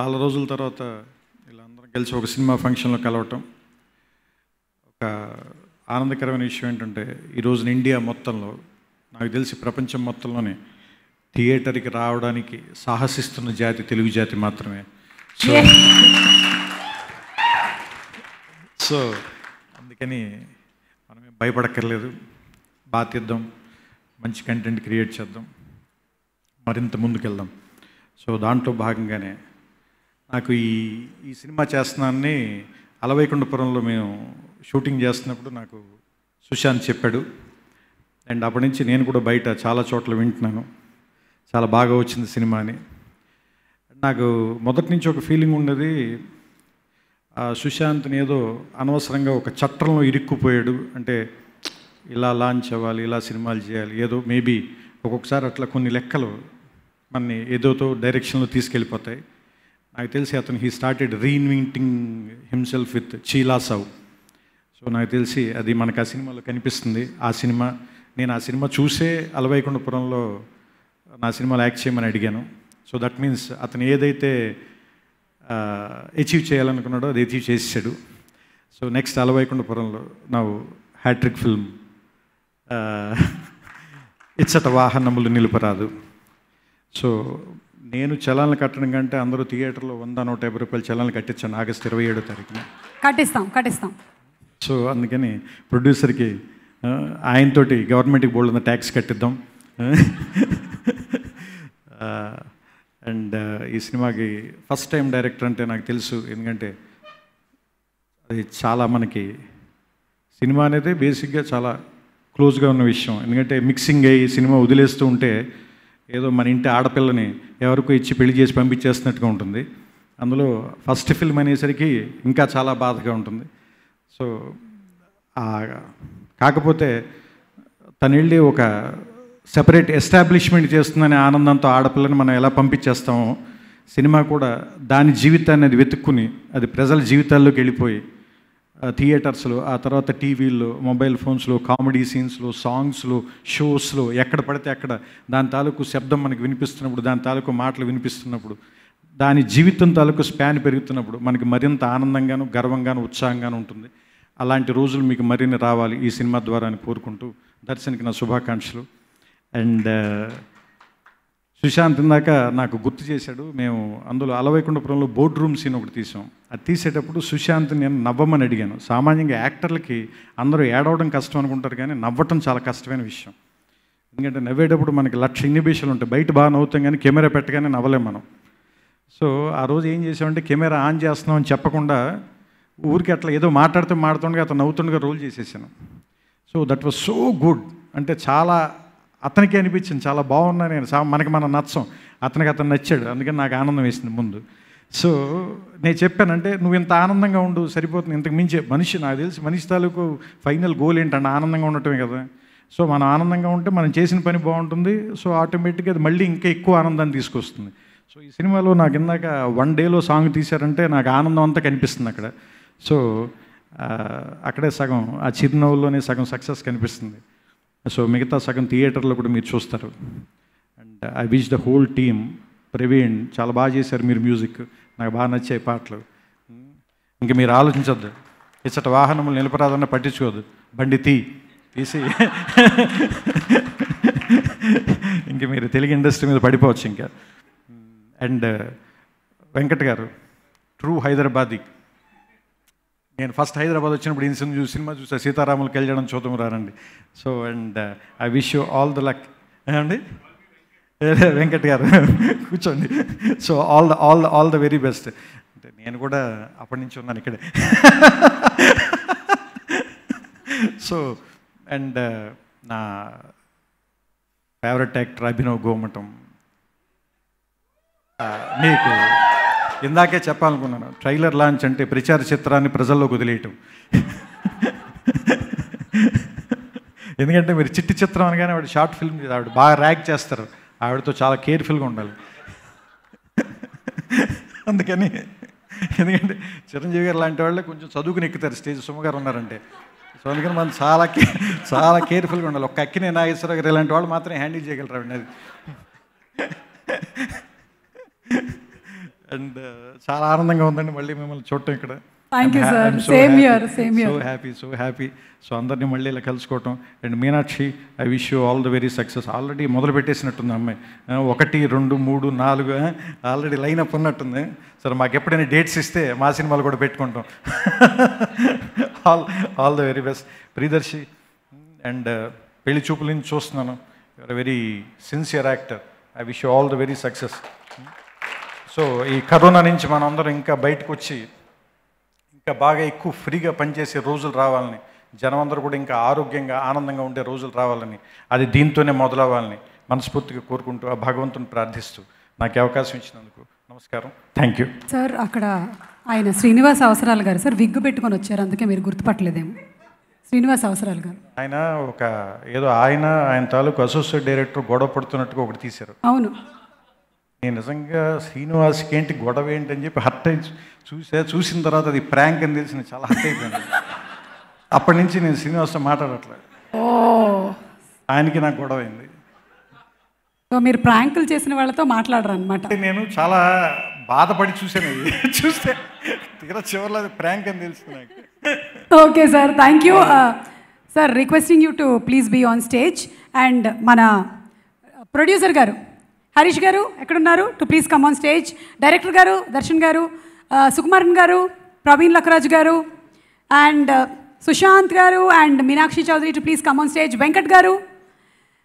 చాలా రోజుల తర్వాత ఇలా అందరం కలిసి ఒక సినిమా ఫంక్షన్లో కలవటం ఒక ఆనందకరమైన విషయం ఏంటంటే ఈరోజున ఇండియా మొత్తంలో నాకు తెలిసి ప్రపంచం మొత్తంలోనే థియేటర్కి రావడానికి సాహసిస్తున్న జాతి తెలుగు జాతి మాత్రమే సో సో అందుకని మనమే భయపడక్కర్లేదు బాగా మంచి కంటెంట్ క్రియేట్ చేద్దాం మరింత ముందుకెళ్దాం సో దాంట్లో భాగంగానే నాకు ఈ ఈ సినిమా చేస్తున్నాన్ని అలవైకుండపురంలో మేము షూటింగ్ చేస్తున్నప్పుడు నాకు సుశాంత్ చెప్పాడు అండ్ అప్పటి నుంచి నేను కూడా బయట చాలా చోట్ల వింటున్నాను చాలా బాగా వచ్చింది సినిమా అని నాకు మొదటి నుంచి ఒక ఫీలింగ్ ఉండేది సుశాంత్ని ఏదో అనవసరంగా ఒక చట్టంలో ఇరుక్కుపోయాడు అంటే ఇలా లాంచ్ అవ్వాలి ఇలా సినిమాలు చేయాలి ఏదో మేబీ ఒక్కొక్కసారి అట్లా కొన్ని లెక్కలు మనని ఏదోతో డైరెక్షన్లో తీసుకెళ్ళిపోతాయి నాకు తెలిసి అతను he started reinventing himself with చీలా సౌ సో నాకు తెలిసి అది మనకు ఆ సినిమాలో కనిపిస్తుంది ఆ సినిమా నేను ఆ సినిమా చూసే అలవైకుండపురంలో నా సినిమాలో యాక్ట్ చేయమని అడిగాను సో దట్ మీన్స్ అతను ఏదైతే అచీవ్ చేయాలనుకున్నాడో అది అచీవ్ చేసాడు సో నెక్స్ట్ అలవైకుండపురంలో నా హ్యాట్రిక్ ఫిల్మ్ ఇచ్చట వాహనములు నిలుపరాదు సో నేను చలాన్లు కట్టడం కంటే అందరూ థియేటర్లో వంద నూట యాభై రూపాయలు చలాన్లు కట్టించాను ఆగస్ట్ ఇరవై ఏడో తారీఖున కట్టిస్తాం కట్టిస్తాం సో అందుకని ప్రొడ్యూసర్కి ఆయనతోటి గవర్నమెంట్కి బోల్డ్ ఉన్న ట్యాక్స్ కట్టిద్దాం అండ్ ఈ సినిమాకి ఫస్ట్ టైం డైరెక్టర్ అంటే నాకు తెలుసు ఎందుకంటే అది చాలా మనకి సినిమా అనేది బేసిక్గా చాలా క్లోజ్గా ఉన్న విషయం ఎందుకంటే మిక్సింగ్ అయ్యి సినిమా వదిలేస్తూ ఉంటే ఏదో మన ఇంటి ఆడపిల్లని ఎవరికో ఇచ్చి పెళ్లి చేసి పంపించేస్తున్నట్టుగా ఉంటుంది అందులో ఫస్ట్ ఫిల్మ్ అనేసరికి ఇంకా చాలా బాధగా ఉంటుంది సో కాకపోతే తను వెళ్ళి ఒక సెపరేట్ ఎస్టాబ్లిష్మెంట్ చేస్తుందనే ఆనందంతో ఆడపిల్లని మనం ఎలా పంపించేస్తామో సినిమా కూడా దాని జీవితాన్ని అది వెతుక్కుని అది ప్రజల జీవితాల్లోకి వెళ్ళిపోయి థియేటర్స్లో ఆ తర్వాత టీవీల్లో మొబైల్ ఫోన్స్లో కామెడీ సీన్స్లో సాంగ్స్లో షోస్లో ఎక్కడ పడితే అక్కడ దాని తాలూకు శబ్దం మనకి వినిపిస్తున్నప్పుడు దాని తాలూకు మాటలు వినిపిస్తున్నప్పుడు దాని జీవితం తాలూకు స్పాన్ పెరుగుతున్నప్పుడు మనకి మరింత ఆనందంగాను గర్వంగాను ఉత్సాహంగాను ఉంటుంది అలాంటి రోజులు మీకు మరిన్ని రావాలి ఈ సినిమా ద్వారా కోరుకుంటూ దర్శనికి నా శుభాకాంక్షలు అండ్ సుశాంత్ ఇందాక నాకు గుర్తు చేశాడు మేము అందులో అలవైకుండపురంలో బోర్డ్ రూమ్ సీన్ ఒకటి తీసాం అది తీసేటప్పుడు సుశాంత్ నేను నవ్వమని అడిగాను సామాన్యంగా యాక్టర్లకి అందరూ ఏడవడం కష్టం అనుకుంటారు కానీ నవ్వటం చాలా కష్టమైన విషయం ఎందుకంటే నవ్వేటప్పుడు మనకి లక్ష ఇన్హిబిషన్లు ఉంటాయి బయట బాగా నవ్వుతాం కానీ కెమెరా పెట్టగానే నవ్వలేం మనం సో ఆ రోజు ఏం చేసామంటే కెమెరా ఆన్ చేస్తున్నాం అని చెప్పకుండా ఊరికి అట్లా ఏదో మాట్లాడుతూ మాడుతుండగా అతను నవ్వుతుండగా రోల్ చేసేసాను so that was so good అంటే చాలా అతనికి అనిపించింది చాలా బాగున్నా నేను మనకి మనం నచ్చం అతనికి అతను నచ్చాడు అందుకని నాకు ఆనందం వేసింది ముందు సో నేను చెప్పానంటే నువ్వు ఇంత ఆనందంగా ఉండు సరిపోతుంది ఇంతకు మించి మనిషి నాకు తెలిసి మనిషి తాలూకు ఫైనల్ గోల్ ఏంటంటే ఆనందంగా ఉండటమే కదా సో మనం ఆనందంగా ఉంటే మనం చేసిన పని బాగుంటుంది సో ఆటోమేటిక్గా అది మళ్ళీ ఇంకా ఎక్కువ ఆనందాన్ని తీసుకొస్తుంది సో ఈ సినిమాలో నాకు ఇందాక వన్ డేలో సాంగ్ తీశారంటే నాకు ఆనందం అంతా కనిపిస్తుంది అక్కడ సో అక్కడే సగం ఆ చిరునవ్వులోనే సగం సక్సెస్ కనిపిస్తుంది సో మిగతా సగం థియేటర్లో కూడా మీరు చూస్తారు and I wish the whole team Praveen చాలా బాగా చేశారు మీరు మ్యూజిక్ నాకు బాగా నచ్చాయి పాటలు ఇంకా మీరు ఆలోచించద్దు ఇచ్చట వాహనములు నిలపరాదన్న పట్టించుకోదు బండి తీ తీసి ఇంక మీరు తెలుగు ఇండస్ట్రీ మీద పడిపోవచ్చు ఇంకా అండ్ వెంకట్ గారు ట్రూ హైదరాబాద్కి నేను ఫస్ట్ హైదరాబాద్ వచ్చినప్పుడు ఈ సినిమా చూసి సినిమా చూసా సీతారాములకి వెళ్ళడం చూద్దాం రారండి so and I wish you all the luck అండి వెంకట్ గారు కూర్చోండి so all the all the all the very best అంటే నేను కూడా అప్పటి నుంచి ఉన్నాను ఇక్కడే సో అండ్ uh, నా favourite actor Abhinav Gomatam uh, మీకు ఇందాకే చెప్పాలనుకున్నాను ట్రైలర్ లాంచ్ అంటే ప్రచార చిత్రాన్ని ప్రజల్లోకి వదిలేయటం ఎందుకంటే మీరు చిట్టి చిత్రం అనగానే ఆవిడ షార్ట్ ఫిల్మ్ ఆవిడ బాగా ర్యాక్ చేస్తారు ఆవిడతో చాలా కేర్ఫుల్గా ఉండాలి అందుకని ఎందుకంటే చిరంజీవి గారు లాంటి వాళ్ళే కొంచెం చదువుకుని ఎక్కుతారు స్టేజ్ సుమ్మగారు ఉన్నారంటే సో అందుకని మనం చాలా కే చాలా కేర్ఫుల్గా ఉండాలి ఒక్క అక్కినే నాగేశ్వరరావు గారు ఇలాంటి వాళ్ళు మాత్రమే హ్యాండిల్ చేయగలరు అండి అది అండ్ uh, చాలా ఆనందంగా ఉందండి మళ్ళీ మిమ్మల్ని చూడటం ఇక్కడ so happy so happy so అందరినీ మళ్ళీ ఇలా కలుసుకోవటం and Meenakshi I wish you all the very success already మొదలు పెట్టేసినట్టుంది అమ్మాయి ఒకటి రెండు మూడు నాలుగు ఆల్రెడీ లైన్ అప్ ఉన్నట్టుంది సరే మాకు ఎప్పుడైనా డేట్స్ ఇస్తే మా సినిమాలు కూడా పెట్టుకుంటాం all all the very best Priyadarshi and uh, పెళ్లి చూపుల నుంచి చూస్తున్నాను very sincere actor I wish you all the very success so ఈ కరోనా నుంచి మనందరం ఇంకా బయటకు వచ్చి ఇంకా బాగా ఎక్కువ ఫ్రీగా పనిచేసే రోజులు రావాలని జనం అందరూ కూడా ఇంకా ఆరోగ్యంగా ఆనందంగా ఉండే రోజులు రావాలని అది దీంతోనే మొదలవ్వాలని మనస్ఫూర్తిగా కోరుకుంటూ ఆ భగవంతుని ప్రార్థిస్తూ నాకు అవకాశం ఇచ్చినందుకు నమస్కారం థ్యాంక్ యూ సార్ అక్కడ ఆయన శ్రీనివాస్ అవసరాలు గారు సార్ విగ్గు పెట్టుకొని వచ్చారు అందుకే మీరు గుర్తుపట్టలేదేమో శ్రీనివాస్ అవసరాలు గారు ఆయన ఒక ఏదో ఆయన ఆయన తాలూకు అసోసియేట్ డైరెక్టర్ గొడవ పడుతున్నట్టుగా ఒకటి తీశారు అవును నేను నిజంగా శ్రీనివాస్కి ఏంటి గొడవ ఏంటి అని చెప్పి హర్ట్ అయి చూసా చూసిన తర్వాత అది ప్రాంక్ అని తెలిసిన చాలా హర్ట్ అయిపోయింది అప్పటి నుంచి నేను శ్రీనివాస్తో మాట్లాడట్లేదు ఆయనకి నాకు గొడవ అయింది సో మీరు ప్రాంకులు చేసిన వాళ్ళతో మాట్లాడరు అనమాట నేను చాలా బాధపడి చూశాను చూస్తే తీరా చివరిలో అది ప్రాంక్ అని తెలుసు నాకు okay sir thank you sir requesting you to please be on stage and మన ప్రొడ్యూసర్ గారు హరీష్ గారు ఎక్కడున్నారు to please come on stage director గారు దర్శన్ గారు సుకుమారన్ గారు ప్రవీణ్ లక్రాజ్ గారు అండ్ సుశాంత్ గారు and Meenakshi Chowdary to please come on stage Venkat గారు